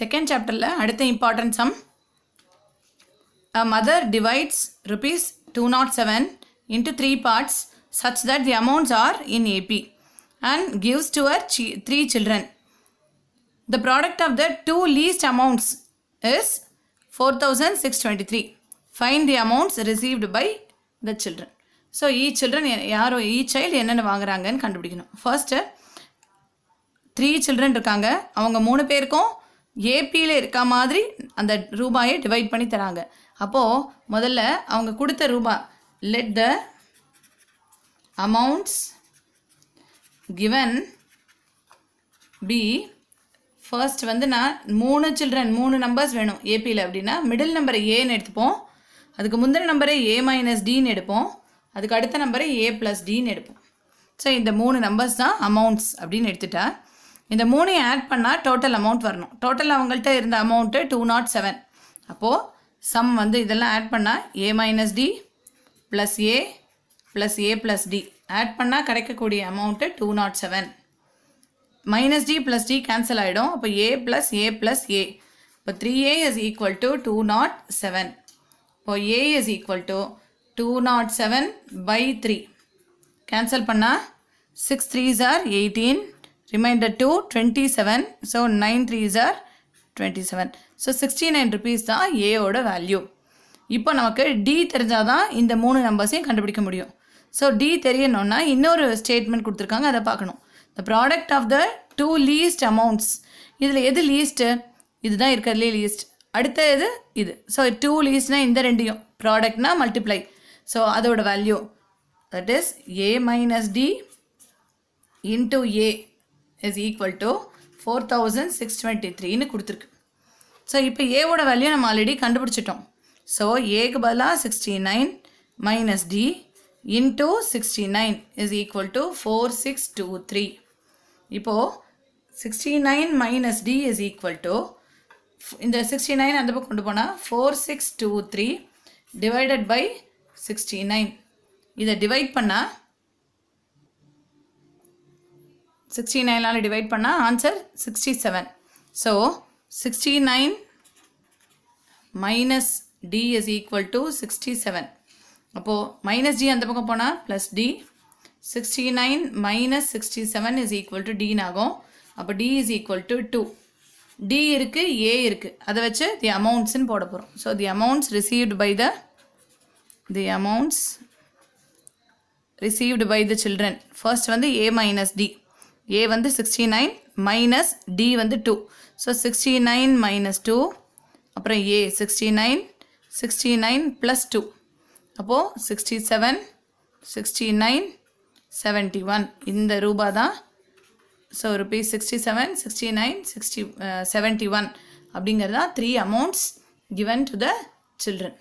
second சாப்டரில் அடுத்த important sum uh mother divides rupees two nought seven into three parts such that the amounts are in AP and gives to her C three children the product of the two least amounts is four thousand six twenty three find the amounts received by the children so ஈ children யாரோ ஈ child என்னென்ன வாங்குறாங்கன்னு கண்டுபிடிக்கணும் first three children இருக்காங்க அவங்க மூணு பேருக்கும் ஏபியில் இருக்க மாதிரி அந்த ரூபாயை டிவைட் பண்ணி தராங்க அப்போது முதல்ல அவங்க கொடுத்த ரூபாய் let the amounts given be first வந்து நான் மூணு சில்ட்ரன் மூணு நம்பர்ஸ் வேணும் ஏபியில் அப்படின்னா மிடில் நம்பரை ஏன்னு எடுத்துப்போம் அதுக்கு முந்தின நம்பரை ஏ மைனஸ் டின்னு எடுப்போம் அதுக்கு அடுத்த நம்பரை ஏ ப்ளஸ் டின்னு எடுப்போம் ஸோ இந்த மூணு நம்பர்ஸ் தான் அமௌண்ட்ஸ் அப்படின்னு எடுத்துட்டா இந்த மூணையும் ஆட் பண்ணால் டோட்டல் அமௌண்ட் வரணும் டோட்டல் அவங்கள்ட்ட இருந்த அமௌண்ட்டு டூ நாட் செவன் அப்போது சம் வந்து இதெல்லாம் ஆட் பண்ணால் A minus D plus A plus A plus D add பண்ணால் கிடைக்கக்கூடிய amount two nought seven minus D plus D cancel ஆகிடும் அப்போ A plus A plus A இப்போ three A is equal to two nought seven இப்போ A is equal to two nought seven by three cancel பண்ணால் six threes are eighteen remainder two twenty seven so nine threes are twenty seven so sixty nine rupees தான் ஏயோட value இப்போ நமக்கு D தெரிஞ்சால் தான் இந்த மூணு நம்பர்ஸையும் கண்டுபிடிக்க முடியும் ஸோ டி தெரியணும்னா இன்னொரு ஸ்டேட்மெண்ட் கொடுத்துருக்காங்க அதை பார்க்கணும் the product of the two least amounts இதில் எது லீஸ்ட்டு இதுதான் இருக்கிறதுலே லீஸ்ட் அடுத்த இது இது ஸோ டூ லீஸ்ட்னா இந்த ரெண்டையும் ப்ராடக்ட்னா மல்டிப்ளை ஸோ அதோட value that is A minus D into A is equal to four thousand six twenty த்ரீன்னு கொடுத்துருக்கு ஸோ இப்போ ஏவோட வேல்யூ நம்ம ஆல்ரெடி கண்டுபிடிச்சிட்டோம் ஸோ ஏக்கு பதிலாக sixty nine minus D into sixty nine is equal to four six two three இப்போது sixty nine minus D is equal to இந்த சிக்ஸ்டி நைன் அந்த பக்கம் கொண்டு போனால் four six two three divided by sixty nine இதை divide பண்ணால் sixty நைனால் divide பண்ணால் answer sixty seven so sixty nine minus D is equal to sixty seven அப்போது மைனஸ் டி அந்த பக்கம் போனால் plus D sixty nine minus sixty seven is equal to டின்னு ஆகும் அப்போ D is equal to two D இருக்குது A இருக்குது அதை வச்சு தி அமௌண்ட்ஸ்ன்னு போட போகிறோம் so the amounts received by the the amounts received by the children first வந்து ஏ மைனஸ் டி ஏ வந்து சிக்ஸ்டி நைன் மைனஸ் டி வந்து two so sixty nine minus two அப்புறம் A sixty nine sixty nine plus two அப்போது sixty seven sixty nine seventy one இந்த ரூபா தான் so rupees sixty seven sixty nine sixty seventy one தான் three amounts given to the children